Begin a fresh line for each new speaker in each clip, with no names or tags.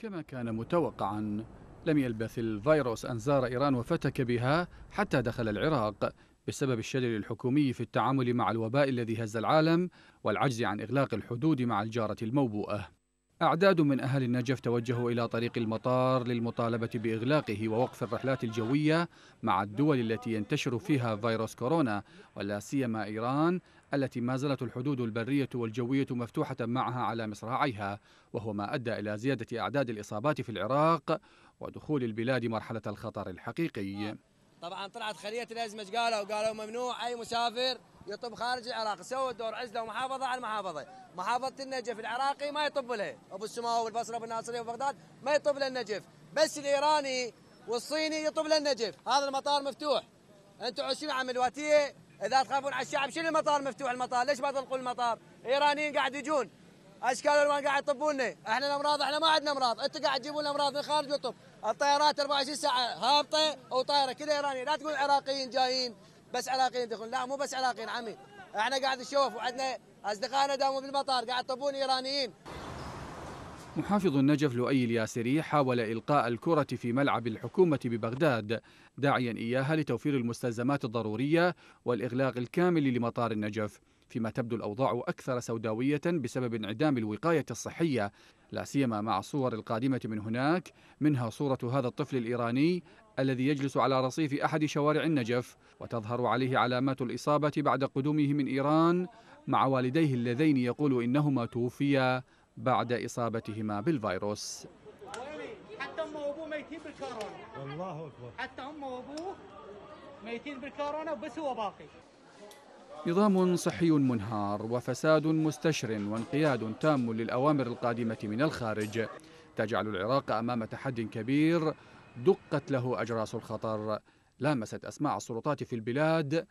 كما كان متوقعا لم يلبث الفيروس أن زار إيران وفتك بها حتى دخل العراق بسبب الشلل الحكومي في التعامل مع الوباء الذي هز العالم والعجز عن إغلاق الحدود مع الجارة الموبوءة أعداد من أهل النجف توجهوا إلى طريق المطار للمطالبة بإغلاقه ووقف الرحلات الجوية مع الدول التي ينتشر فيها فيروس كورونا ولا سيما إيران التي ما زالت الحدود البرية والجوية مفتوحة معها على مصراعيها وهو ما أدى إلى زيادة أعداد الإصابات في العراق ودخول البلاد مرحلة الخطر الحقيقي
طبعا طلعت خلية الأزمة قالوا قالوا ممنوع أي مسافر يطب خارج العراق سوى دور عزله ومحافظه على المحافظه محافظه النجف العراقي ما يطب لها ابو السماوه والبصره والناصريه وبغداد ما يطب للنجف بس الايراني والصيني يطب للنجف هذا المطار مفتوح انتم عشرين عام الواتيه اذا تخافون على الشعب شنو المطار مفتوح المطار ليش ما تغلقوا المطار ايرانيين قاعد يجون اشكال والوان قاعد يطبوننا احنا الامراض احنا ما عندنا امراض انتم قاعد تجيبون امراض من الخارج وطب الطيارات 24 ساعه هابطه وطايره كلها ايرانيه لا تقول العراقيين جايين بس عراقيين يدخلون لا مو بس عراقيين عمي احنا قاعد نشوف وعندنا اصدقائنا داموا بالمطار قاعد يطبون ايرانيين
محافظ النجف لؤي الياسري حاول إلقاء الكرة في ملعب الحكومة ببغداد داعيا إياها لتوفير المستلزمات الضرورية والإغلاق الكامل لمطار النجف فيما تبدو الأوضاع أكثر سوداوية بسبب انعدام الوقاية الصحية لا سيما مع الصور القادمة من هناك منها صورة هذا الطفل الإيراني الذي يجلس على رصيف أحد شوارع النجف وتظهر عليه علامات الإصابة بعد قدومه من إيران مع والديه اللذين يقول إنهما توفيا بعد إصابتهما بالفيروس
حتى وأبوه ميتين بالكورونا أكبر حتى وأبوه
ميتين بالكورونا هو باقي نظام صحي منهار وفساد مستشر وانقياد تام للأوامر القادمة من الخارج تجعل العراق أمام تحد كبير دقت له أجراس الخطر لامست أسماع السلطات في البلاد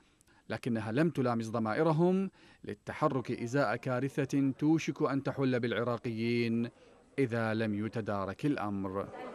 لكنها لم تلامس ضمائرهم للتحرك إزاء كارثة توشك أن تحل بالعراقيين إذا لم يتدارك الأمر